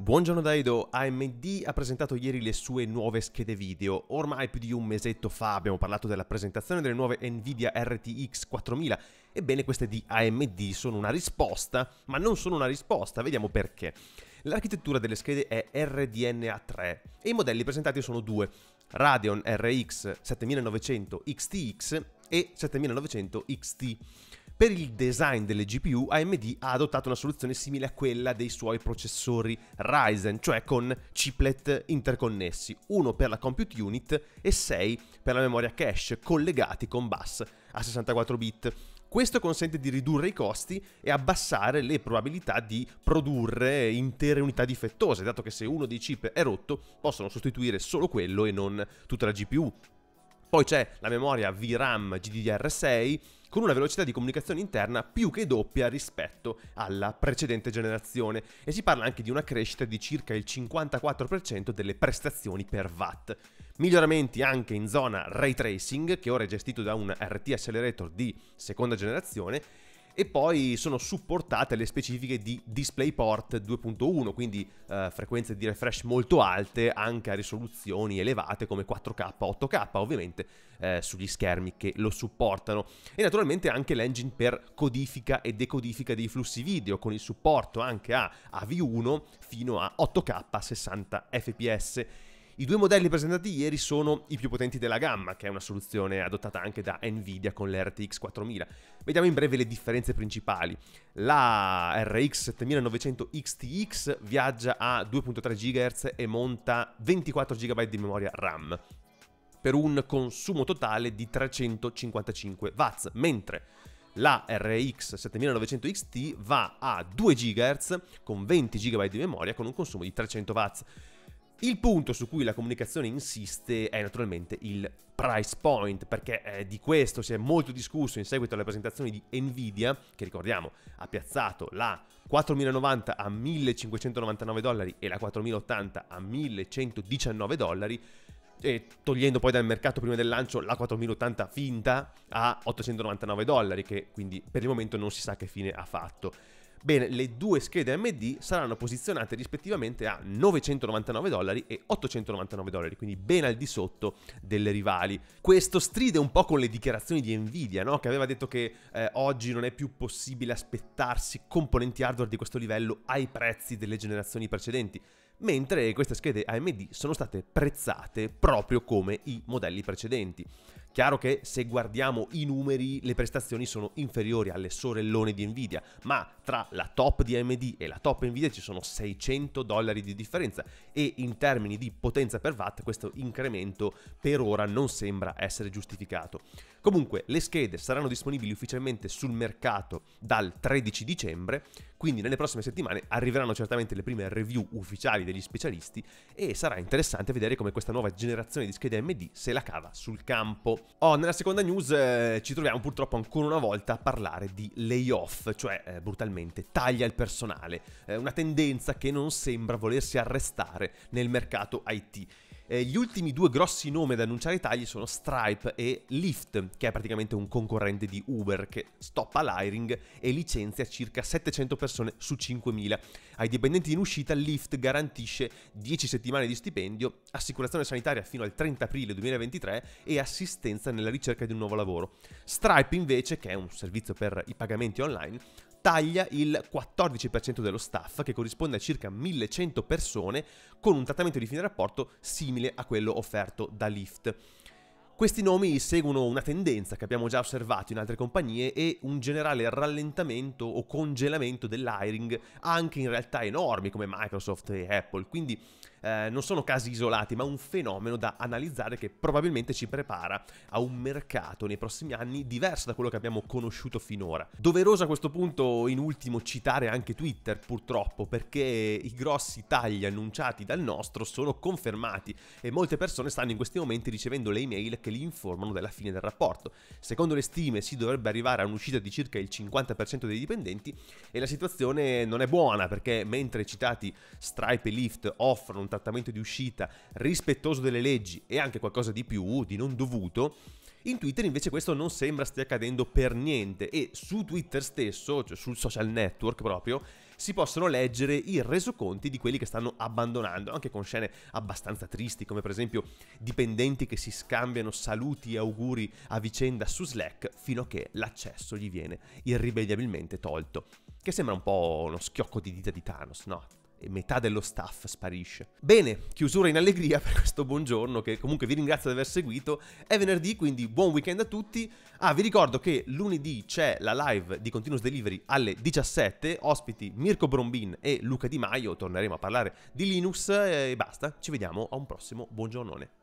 Buongiorno Daido, AMD ha presentato ieri le sue nuove schede video. Ormai più di un mesetto fa abbiamo parlato della presentazione delle nuove Nvidia RTX 4000. Ebbene, queste di AMD sono una risposta, ma non sono una risposta, vediamo perché. L'architettura delle schede è RDNA3 e i modelli presentati sono due, Radeon RX 7900 XTX e 7900 XT. Per il design delle GPU, AMD ha adottato una soluzione simile a quella dei suoi processori Ryzen, cioè con chiplet interconnessi, uno per la compute unit e 6 per la memoria cache, collegati con bus a 64 bit. Questo consente di ridurre i costi e abbassare le probabilità di produrre intere unità difettose, dato che se uno dei chip è rotto possono sostituire solo quello e non tutta la GPU. Poi c'è la memoria VRAM GDDR6 con una velocità di comunicazione interna più che doppia rispetto alla precedente generazione e si parla anche di una crescita di circa il 54% delle prestazioni per watt. Miglioramenti anche in zona ray tracing, che ora è gestito da un RT accelerator di seconda generazione, e poi sono supportate le specifiche di DisplayPort 2.1, quindi eh, frequenze di refresh molto alte anche a risoluzioni elevate come 4K, 8K, ovviamente eh, sugli schermi che lo supportano. E naturalmente anche l'engine per codifica e decodifica dei flussi video con il supporto anche a AV1 fino a 8K 60 fps i due modelli presentati ieri sono i più potenti della gamma, che è una soluzione adottata anche da Nvidia con l'RTX 4000. Vediamo in breve le differenze principali. La RX 7900 XTX viaggia a 2.3 GHz e monta 24 GB di memoria RAM per un consumo totale di 355 W, mentre la RX 7900 XT va a 2 GHz con 20 GB di memoria con un consumo di 300 W. Il punto su cui la comunicazione insiste è naturalmente il price point, perché eh, di questo si è molto discusso in seguito alle presentazioni di Nvidia, che ricordiamo ha piazzato la 4090 a 1599 dollari e la 4080 a 1119 dollari, e togliendo poi dal mercato prima del lancio la 4080 finta a 899 dollari, che quindi per il momento non si sa che fine ha fatto. Bene, le due schede AMD saranno posizionate rispettivamente a 999 dollari e 899 dollari, quindi ben al di sotto delle rivali. Questo stride un po' con le dichiarazioni di Nvidia, no? che aveva detto che eh, oggi non è più possibile aspettarsi componenti hardware di questo livello ai prezzi delle generazioni precedenti mentre queste schede AMD sono state prezzate proprio come i modelli precedenti. Chiaro che se guardiamo i numeri le prestazioni sono inferiori alle sorellone di Nvidia, ma tra la top di AMD e la top Nvidia ci sono 600 dollari di differenza e in termini di potenza per watt questo incremento per ora non sembra essere giustificato. Comunque le schede saranno disponibili ufficialmente sul mercato dal 13 dicembre, quindi nelle prossime settimane arriveranno certamente le prime review ufficiali degli specialisti e sarà interessante vedere come questa nuova generazione di schede AMD se la cava sul campo. Oh, nella seconda news eh, ci troviamo purtroppo ancora una volta a parlare di layoff, cioè eh, brutalmente taglia il personale, eh, una tendenza che non sembra volersi arrestare nel mercato IT. Eh, gli ultimi due grossi nomi ad annunciare i tagli sono Stripe e Lyft, che è praticamente un concorrente di Uber che stoppa l'hiring e licenzia circa 700 persone su 5.000. Ai dipendenti in uscita Lyft garantisce 10 settimane di stipendio, assicurazione sanitaria fino al 30 aprile 2023 e assistenza nella ricerca di un nuovo lavoro. Stripe invece, che è un servizio per i pagamenti online, taglia il 14% dello staff, che corrisponde a circa 1100 persone, con un trattamento di fine rapporto simile simile a quello offerto da Lyft. Questi nomi seguono una tendenza che abbiamo già osservato in altre compagnie e un generale rallentamento o congelamento dell'hiring anche in realtà enormi come Microsoft e Apple, quindi eh, non sono casi isolati, ma un fenomeno da analizzare che probabilmente ci prepara a un mercato nei prossimi anni diverso da quello che abbiamo conosciuto finora. Doveroso a questo punto, in ultimo, citare anche Twitter, purtroppo, perché i grossi tagli annunciati dal nostro sono confermati e molte persone stanno in questi momenti ricevendo le email che li informano della fine del rapporto. Secondo le stime si dovrebbe arrivare a un'uscita di circa il 50% dei dipendenti e la situazione non è buona perché mentre i citati Stripe e Lyft offrono un trattamento di uscita rispettoso delle leggi e anche qualcosa di più, di non dovuto, in Twitter invece questo non sembra stia accadendo per niente e su Twitter stesso, cioè sul social network proprio, si possono leggere i resoconti di quelli che stanno abbandonando, anche con scene abbastanza tristi, come per esempio dipendenti che si scambiano saluti e auguri a vicenda su Slack fino a che l'accesso gli viene irrimediabilmente tolto. Che sembra un po' uno schiocco di dita di Thanos, no? e metà dello staff sparisce. Bene, chiusura in allegria per questo buongiorno che comunque vi ringrazio di aver seguito. È venerdì, quindi buon weekend a tutti. Ah, vi ricordo che lunedì c'è la live di Continuous Delivery alle 17, ospiti Mirko Brombin e Luca Di Maio, torneremo a parlare di Linux eh, e basta, ci vediamo a un prossimo buongiornone.